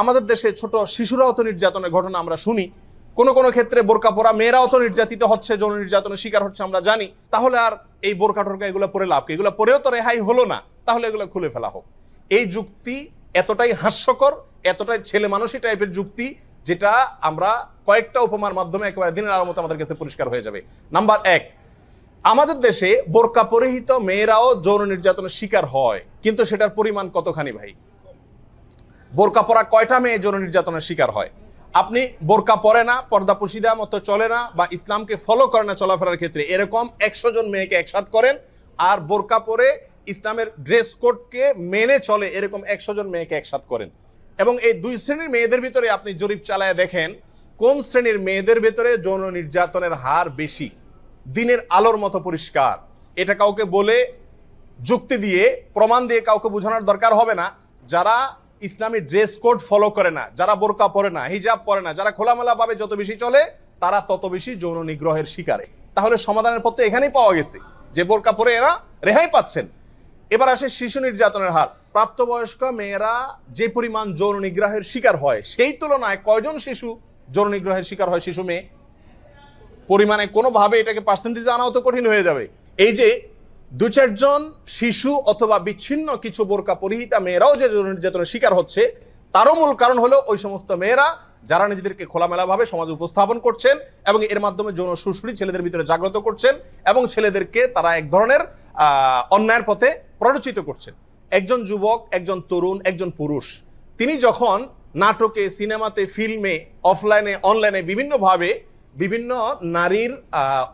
আমাদের দেশে ছোট শিশুরাও তো নির্যাতনের ঘটনা আমরা শুনি কোন কোন ক্ষেত্রে বোরকা পরা মেয়েরাও তো নির্যাতিত হচ্ছে যৌন নির্যাতনের শিকার হচ্ছে আমরা জানি তাহলে আর এই বোরকা টোরকা এগুলো পরে লাভ এগুলো পরেও তো রেহাই হলো না তাহলে এগুলো খুলে ফেলা হোক এই যুক্তি এতটাই হাস্যকর এতটাই ছেলে মানুষই টাইপের যুক্তি যেটা আমরা কয়েকটা উপমার মাধ্যমে একেবারে দিনের আলো মতো আমাদের কাছে পরিষ্কার হয়ে যাবে নাম্বার এক আমাদের দেশে বোরকা পরিহিত মেয়েরাও যৌন নির্যাতনের শিকার হয় কিন্তু সেটার পরিমাণ কতখানি ভাই বোরকা পরা কয়টা মেয়ে যৌন নির্যাতনের শিকার হয় আপনি বোরকা পরে না পর্দা দেওয়া মতো চলে না বা ইসলামকে ফলো করে না চলাফেরার ক্ষেত্রে এরকম একশো জন মেয়েকে একসাথ করেন আর বোরকা পরে ইসলামের ড্রেস কোডকে মেনে চলে এরকম একশো জন মেয়েকে একসাথ করেন এবং এই দুই শ্রেণীর মেয়েদের ভিতরে আপনি জরিপ চালায় দেখেন কোন শ্রেণীর মেয়েদের ভেতরে যৌন নির্যাতনের হার বেশি দিনের আলোর মতো পরিষ্কার এটা কাউকে বলে যুক্তি দিয়ে প্রমাণ দিয়ে কাউকে বোঝানোর দরকার হবে না যারা ইসলামী ড্রেস কোড ফলো করে না যারা বোরকা পরে না হিজাব পরে না যারা খোলামেলাভাবে যত বেশি চলে তারা তত বেশি যৌন নিগ্রহের শিকারে তাহলে সমাধানের পথে এখানেই পাওয়া গেছে যে বোরকা পরে এরা রেহাই পাচ্ছেন এবার আসে শিশু নির্যাতনের হার প্রাপ্তবয়স্ক মেয়েরা যে পরিমাণ যৌন নিগ্রহের শিকার হয় সেই তুলনায় কয়জন শিশু যৌন নিগ্রহের শিকার হয় শিশু মেয়ে পরিমাণে কোনোভাবে এটাকে পার্সেন্টেজে আনাও তো কঠিন হয়ে যাবে এই যে দু চারজন শিশু অথবা বিচ্ছিন্ন কিছু বোরকা পরিহিতা মেয়েরাও যে নির্যাতনের শিকার হচ্ছে তারও মূল কারণ হলো ওই সমস্ত মেয়েরা যারা নিজেদেরকে খোলামেলাভাবে সমাজ উপস্থাপন করছেন এবং এর মাধ্যমে যৌন শুশুড়ি ছেলেদের ভিতরে জাগ্রত করছেন এবং ছেলেদেরকে তারা এক ধরনের অন্যায়ের পথে প্ররোচিত করছেন একজন যুবক একজন তরুণ একজন পুরুষ তিনি যখন নাটকে সিনেমাতে ফিল্মে অফলাইনে অনলাইনে বিভিন্নভাবে বিভিন্ন নারীর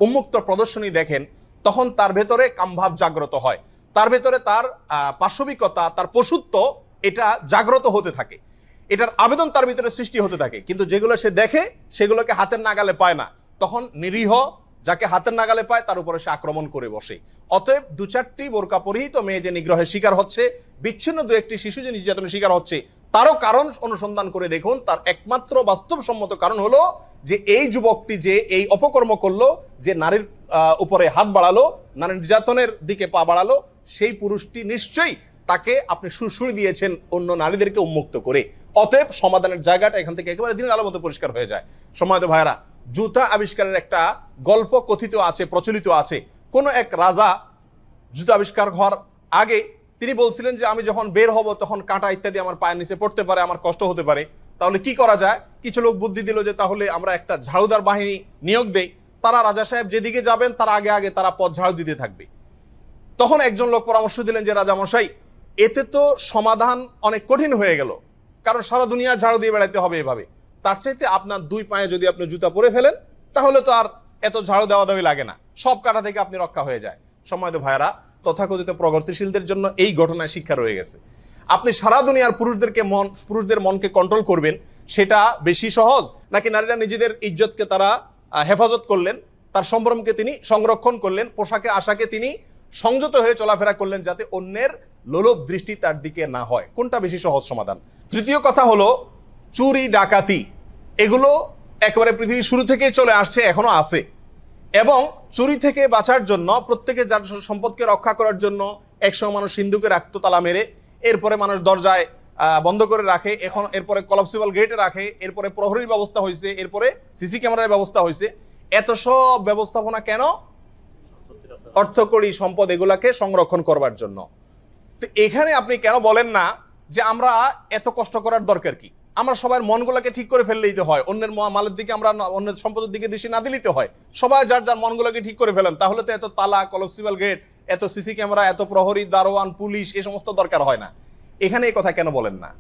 উন্মুক্ত প্রদর্শনী দেখেন তখন তার ভেতরে কামভাব জাগ্রত হয় তার ভেতরে তার পাশবিকতা তার পশুত্ব এটা জাগ্রত হতে থাকে এটার আবেদন তার ভিতরে সৃষ্টি হতে থাকে কিন্তু যেগুলো সে দেখে সেগুলোকে হাতের নাগালে পায় না তখন নিরীহ যাকে হাতের নাগালে পায় তার উপরে সে আক্রমণ করে বসে অতএব দু চারটি বোরকা পরিহিত মেয়ে যে নিগ্রহের শিকার হচ্ছে বিচ্ছিন্ন দু একটি শিশু যে নির্যাতনের শিকার হচ্ছে তারও কারণ অনুসন্ধান করে দেখুন তার একমাত্র বাস্তবসম্মত কারণ হলো যে এই যুবকটি যে এই অপকর্ম করলো যে নারীর উপরে হাত বাড়ালো নারী নির্যাতনের দিকে পা বাড়ালো সেই পুরুষটি নিশ্চয়ই তাকে আপনি সুরসুরি দিয়েছেন অন্য নারীদেরকে উন্মুক্ত করে অতএব সমাধানের জায়গাটা এখান থেকে একেবারে দিনের আলো মতো পরিষ্কার হয়ে যায় সময়ত ভাইরা জুতা আবিষ্কারের একটা গল্প কথিত আছে প্রচলিত আছে কোনো এক রাজা জুতা আবিষ্কার হওয়ার আগে তিনি বলছিলেন যে আমি যখন বের হব তখন কাঁটা ইত্যাদি আমার পায়ের নিচে পড়তে পারে আমার কষ্ট হতে পারে তাহলে কি করা যায় কিছু লোক বুদ্ধি দিল যে তাহলে আমরা একটা ঝাড়ুদার বাহিনী নিয়োগ দেই তারা রাজা সাহেব যেদিকে যাবেন তার আগে আগে তারা পথ ঝাড়ু দিতে থাকবে তখন একজন লোক পরামর্শ দিলেন যে রাজা মশাই এতে তো সমাধান অনেক কঠিন হয়ে গেল কারণ সারা দুনিয়া ঝাড়ু দিয়ে বেড়াইতে হবে এভাবে তার চাইতে আপনার দুই পায়ে যদি আপনি জুতা পরে ফেলেন তাহলে তো আর এত ঝাড়ু দেওয়া দেওয়ি লাগে না সব কাটা থেকে আপনি রক্ষা হয়ে যায় সময় তো ভাইরা তথাকথিত প্রগতিশীলদের জন্য এই ঘটনায় শিক্ষা রয়ে গেছে আপনি সারা দুনিয়ার পুরুষদেরকে মন পুরুষদের মনকে কন্ট্রোল করবেন সেটা বেশি সহজ নাকি নারীরা নিজেদের ইজ্জতকে তারা হেফাজত করলেন তার সম্ভ্রমকে তিনি সংরক্ষণ করলেন পোশাকে আশাকে তিনি সংযত হয়ে চলাফেরা করলেন যাতে অন্যের লোলভ দৃষ্টি তার দিকে না হয় কোনটা বেশি সহজ সমাধান তৃতীয় কথা হলো চুরি ডাকাতি এগুলো একেবারে পৃথিবীর শুরু থেকেই চলে আসছে এখনো আছে এবং চুরি থেকে বাঁচার জন্য প্রত্যেকে যার সম্পদকে রক্ষা করার জন্য একসময় মানুষ সিন্ধুকে রাখতো তালা মেরে এরপরে মানুষ দরজায় বন্ধ করে রাখে এখন এরপরে কলাপসিবল গেটে রাখে এরপরে প্রহরীর ব্যবস্থা হয়েছে এরপরে সিসি ক্যামেরার ব্যবস্থা হয়েছে এত সব ব্যবস্থাপনা কেন অর্থকরী সম্পদ এগুলাকে সংরক্ষণ করবার জন্য তো এখানে আপনি কেন বলেন না যে আমরা এত কষ্ট করার দরকার কি আমরা সবার মনগুলাকে ঠিক করে ফেললেই তো হয় অন্যের মালের দিকে আমরা অন্যের সম্পদের দিকে দৃষ্টি না দিলেই তো হয় সবাই যার যার মনগুলোকে ঠিক করে ফেলেন তাহলে তো এত তালা কলপসিবল গেট এত সিসি ক্যামেরা এত প্রহরী দারোয়ান পুলিশ এ সমস্ত দরকার হয় না এখানে এই কথা কেন বলেন না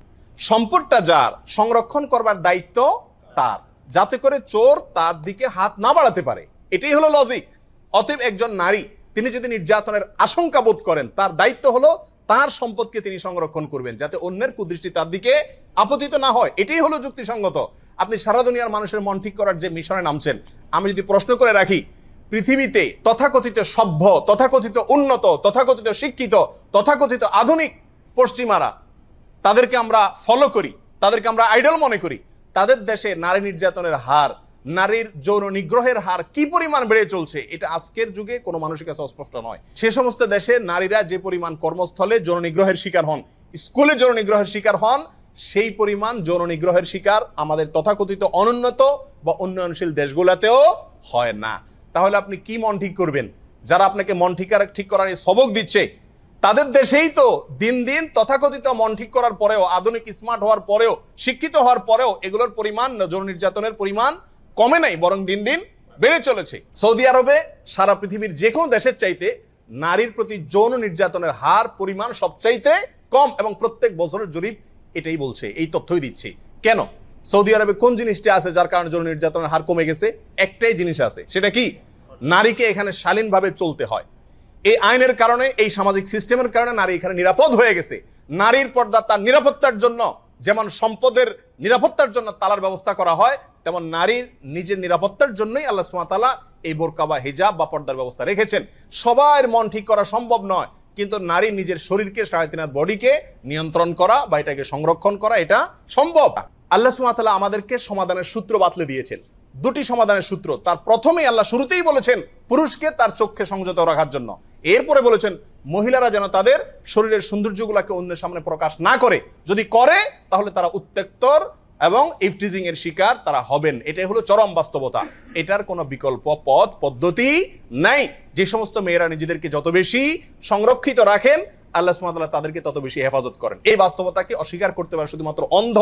সম্পদটা যার সংরক্ষণ করবার দায়িত্ব তার যাতে করে চোর তার দিকে হাত না বাড়াতে পারে এটাই হলো লজিক অতএব একজন নারী তিনি যদি নির্যাতনের আশঙ্কা বোধ করেন তার দায়িত্ব হলো তার সম্পদকে তিনি সংরক্ষণ করবেন যাতে অন্যের কুদৃষ্টি তার দিকে আপতিত না হয় এটাই হলো যুক্তিসঙ্গত আপনি সারা দুনিয়ার মানুষের মন ঠিক করার যে মিশনে নামছেন আমি যদি প্রশ্ন করে রাখি পৃথিবীতে তথাকথিত সভ্য তথাকথিত উন্নত তথাকথিত শিক্ষিত তথাকথিত আধুনিক পশ্চিমারা তাদেরকে আমরা ফলো করি তাদেরকে আমরা আইডল মনে করি তাদের দেশে নারী নির্যাতনের হার নারীর যৌন নিগ্রহের হার কি পরিমাণ বেড়ে চলছে এটা আজকের যুগে কোনো মানুষের কাছে অস্পষ্ট নয় সে সমস্ত দেশে নারীরা যে পরিমাণ কর্মস্থলে যৌন নিগ্রহের শিকার হন স্কুলে যৌন নিগ্রহের শিকার হন সেই পরিমাণ যৌন নিগ্রহের শিকার আমাদের তথাকথিত অনুন্নত বা উন্নয়নশীল দেশগুলোতেও হয় না তাহলে আপনি কি মন ঠিক করবেন যারা আপনাকে মন ঠিক ঠিক করার এই সবক দিচ্ছে তাদের দেশেই তো দিন দিন তথাকথিত মন ঠিক করার পরেও আধুনিক স্মার্ট হওয়ার পরেও শিক্ষিত হওয়ার পরেও এগুলোর পরিমাণ যৌন নির্যাতনের পরিমাণ কমে নাই বরং দিন দিন বেড়ে চলেছে সৌদি আরবে সারা পৃথিবীর যে কোনো দেশের চাইতে নারীর প্রতি যৌন নির্যাতনের হার পরিমাণ সবচাইতে কম এবং প্রত্যেক বছরের জরিপ এটাই বলছে এই তথ্যই দিচ্ছে কেন সৌদি আরবে কোন জিনিসটা আছে যার কারণে যৌন নির্যাতনের হার কমে গেছে একটাই জিনিস আছে সেটা কি নারীকে এখানে শালীনভাবে চলতে হয় এই আইনের কারণে এই সামাজিক সিস্টেমের কারণে নারী এখানে নিরাপদ হয়ে গেছে নারীর পর্দা তার নিরাপত্তার জন্য যেমন সম্পদের নিরাপত্তার জন্য তালার ব্যবস্থা করা হয় তেমন নারীর নিজের নিরাপত্তার জন্যই আল্লাহ সুমাতালা এই বোরকা বা হিজাব বা পর্দার ব্যবস্থা রেখেছেন সবার মন ঠিক করা সম্ভব নয় কিন্তু নারী নিজের শরীরকে সাড়ে বডিকে নিয়ন্ত্রণ করা বা এটাকে সংরক্ষণ করা এটা সম্ভব আল্লাহ সুমাতালা আমাদেরকে সমাধানের সূত্র বাতলে দিয়েছেন দুটি সমাধানের সূত্র তার প্রথমেই আল্লাহ শুরুতেই বলেছেন পুরুষকে তার চক্ষে সংযত রাখার জন্য এরপরে বলেছেন মহিলারা যেন তাদের শরীরের সৌন্দর্যগুলোকে অন্যের সামনে প্রকাশ না করে যদি করে তাহলে তারা উত্তেক্তর এবং ইফটিজিং এর শিকার তারা হবেন এটাই হলো চরম বাস্তবতা এটার কোনো বিকল্প পথ পদ্ধতি নাই যে সমস্ত মেয়েরা নিজেদেরকে যত বেশি সংরক্ষিত রাখেন আল্লাহ সুমাতাল্লাহ তাদেরকে তত বেশি হেফাজত করেন এই বাস্তবতাকে অস্বীকার করতে পারে শুধুমাত্র অন্ধ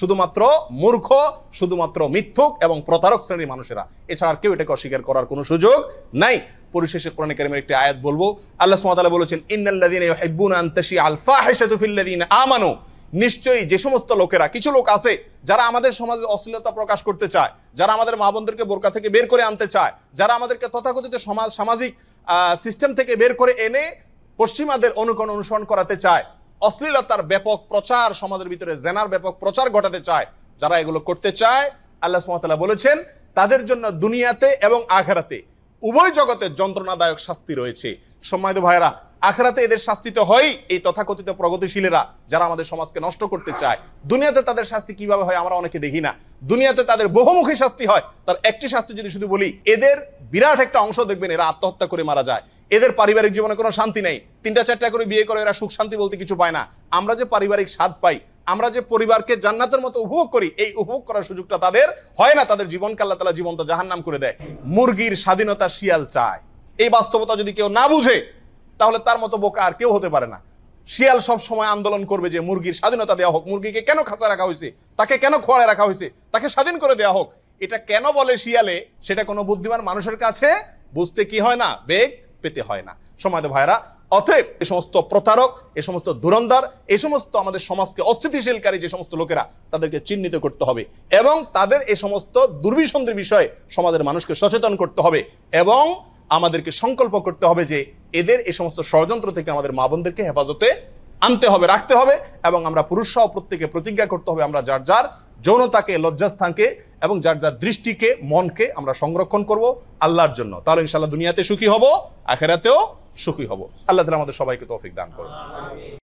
শুধুমাত্র মূর্খ শুধুমাত্র মিথ্যুক এবং প্রতারক শ্রেণীর মানুষেরা এছাড়া কেউ এটাকে অস্বীকার করার কোনো সুযোগ নাই পরিশেষে কোরআনে কারিমের একটি আয়াত বলবো আল্লাহ সুমাতালা বলেছেন ইন্নাল্লাদিন হেব্বুন আন্তাসি আলফা হেসাতুফিল্লাদিন আমানো নিশ্চয়ই যে সমস্ত লোকেরা কিছু লোক আছে যারা আমাদের সমাজে অশ্লীলতা প্রকাশ করতে চায় যারা আমাদের মা বোনদেরকে বোরকা থেকে বের করে আনতে চায় যারা আমাদেরকে তথাকথিত সমাজ সামাজিক সিস্টেম থেকে বের করে এনে পশ্চিমাদের অনুকরণ অনুসরণ করাতে চায় অশ্লীলতার ব্যাপক প্রচার সমাজের ভিতরে জেনার ব্যাপক প্রচার ঘটাতে চায় যারা এগুলো করতে চায় আল্লাহ সুমতাল্লাহ বলেছেন তাদের জন্য দুনিয়াতে এবং আখেরাতে উভয় জগতের যন্ত্রণাদায়ক শাস্তি রয়েছে সম্মানিত ভাইরা আখরাতে এদের শাস্তিতে হয় এই তথাকথিত প্রগতিশীলেরা যারা আমাদের সমাজকে নষ্ট করতে চায় দুনিয়াতে তাদের শাস্তি কিভাবে হয় আমরা অনেকে দেখি না দুনিয়াতে তাদের বহুমুখী শাস্তি হয় তার একটি শাস্তি যদি শুধু বলি এদের বিরাট একটা অংশ দেখবেন এরা আত্মহত্যা করে মারা যায় এদের পারিবারিক জীবনে কোনো শান্তি নেই তিনটা চারটা করে বিয়ে করে এরা সুখ শান্তি বলতে কিছু পায় না আমরা যে পারিবারিক স্বাদ পাই আমরা যে পরিবারকে জান্নাতের মতো উপভোগ করি এই উপভোগ করার সুযোগটা তাদের হয় না তাদের জীবনকে আল্লাহ তালা জীবন্ত জাহান নাম করে দেয় মুরগির স্বাধীনতা শিয়াল চায় এই বাস্তবতা যদি কেউ না বুঝে তাহলে তার মতো বোকা আর কেউ হতে পারে না শিয়াল সব সময় আন্দোলন করবে যে মুরগির স্বাধীনতা দেওয়া হোক মুরগিকে কেন খাঁচা রাখা হয়েছে তাকে কেন খোয়াড়ে রাখা হয়েছে তাকে স্বাধীন করে দেওয়া হোক এটা কেন বলে শিয়ালে সেটা কোনো বুদ্ধিমান মানুষের কাছে বুঝতে কি হয় না বেগ পেতে হয় না সমাজ ভাইরা অতএব এ সমস্ত প্রতারক এ সমস্ত দুরন্দার এ সমস্ত আমাদের সমাজকে অস্থিতিশীলকারী যে সমস্ত লোকেরা তাদেরকে চিহ্নিত করতে হবে এবং তাদের এ সমস্ত দুর্বিসন্ধির বিষয়ে সমাজের মানুষকে সচেতন করতে হবে এবং আমাদেরকে সংকল্প করতে হবে যে এদের এই সমস্ত ষড়যন্ত্র থেকে আমাদের মা বোনদেরকে হেফাজতে আনতে হবে রাখতে হবে এবং আমরা পুরুষসহ প্রত্যেকে প্রতিজ্ঞা করতে হবে আমরা যার যার যৌনতাকে লজ্জাস্থানকে এবং যার যার দৃষ্টিকে মনকে আমরা সংরক্ষণ করব আল্লাহর জন্য তাহলে ইনশাল্লাহ দুনিয়াতে সুখী হব আখেরাতেও সুখী হব আল্লাহ তালা আমাদের সবাইকে তৌফিক দান করুন